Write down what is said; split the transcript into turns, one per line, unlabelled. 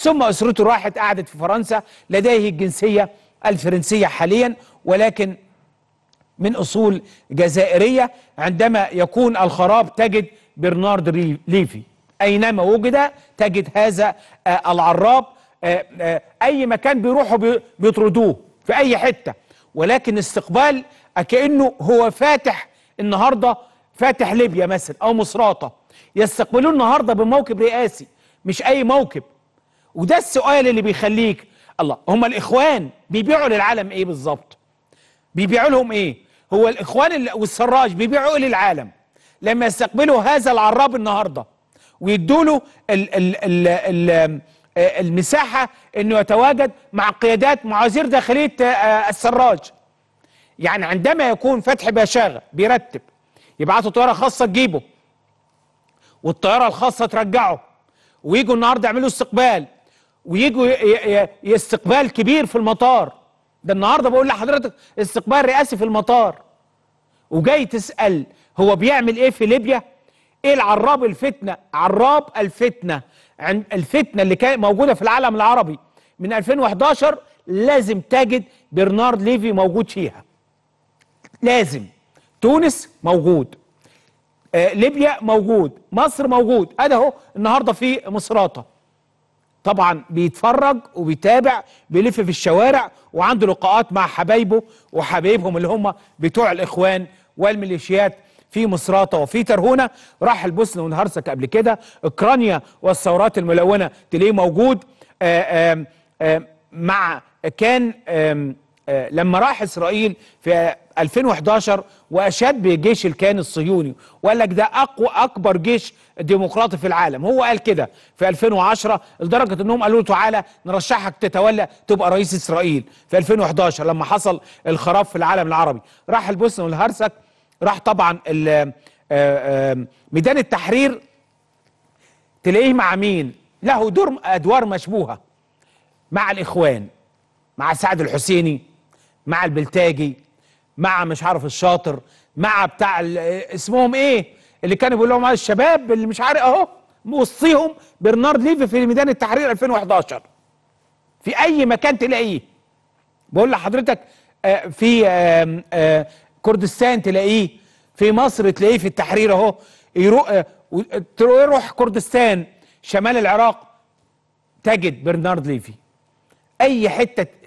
ثم أسرته راحت قعدت في فرنسا لديه الجنسية الفرنسية حاليا ولكن من أصول جزائرية عندما يكون الخراب تجد برنارد ليفي أينما وجد تجد هذا آه، العراب آه، آه، أي مكان بيروحوا بيطردوه في أي حتة ولكن استقبال كأنه هو فاتح النهاردة فاتح ليبيا مثلا أو مصراتة يستقبلوه النهاردة بموكب رئاسي مش أي موكب وده السؤال اللي بيخليك الله هم الاخوان بيبيعوا للعالم ايه بالظبط بيبيعوا لهم ايه هو الاخوان والسراج بيبيعوا ايه للعالم لما يستقبلوا هذا العراب النهارده ويدوا له المساحه انه يتواجد مع قيادات مع وزير داخليه آه، آه، السراج يعني عندما يكون فتحي باشاغه بيرتب يبعتوا طياره خاصه تجيبه والطياره الخاصه ترجعه ويجوا النهارده يعملوا استقبال ويجوا استقبال كبير في المطار ده النهارده بقول لحضرتك استقبال رئاسي في المطار وجاي تسال هو بيعمل ايه في ليبيا ايه العراب الفتنه عراب الفتنه عن الفتنه اللي كانت موجوده في العالم العربي من 2011 لازم تجد برنارد ليفي موجود فيها لازم تونس موجود آه ليبيا موجود مصر موجود ادهو النهارده في مصراته طبعا بيتفرج وبيتابع بيلف في الشوارع وعنده لقاءات مع حبايبه وحبايبهم اللي هم بتوع الاخوان والميليشيات في مصراتة وفي ترهونة راح البوسنة ونهرسك قبل كده اوكرانيا والثورات الملونة تلاقيه موجود آآ آه، آآ مع كان آآ آه، لما راح اسرائيل في 2011 واشاد بجيش الكيان الصهيوني وقال لك ده اقوى اكبر جيش ديمقراطي في العالم هو قال كده في 2010 لدرجه انهم قالوا له تعالى نرشحك تتولى تبقى رئيس اسرائيل في 2011 لما حصل الخراب في العالم العربي راح البوسنه والهرسك راح طبعا آه، آه، ميدان التحرير تلاقيه مع مين له دور ادوار مشبوهه مع الاخوان مع سعد الحسيني مع البلتاجي مع مش عارف الشاطر مع بتاع اسمهم ايه اللي كانوا بيقول لهم الشباب اللي مش عارف اهو وصيهم برنارد ليفي في ميدان التحرير 2011 في اي مكان تلاقيه بقول لحضرتك آه، في آه، كردستان تلاقيه في مصر تلاقيه في التحرير اهو آه، يروح كردستان شمال العراق تجد برنارد ليفي اي حته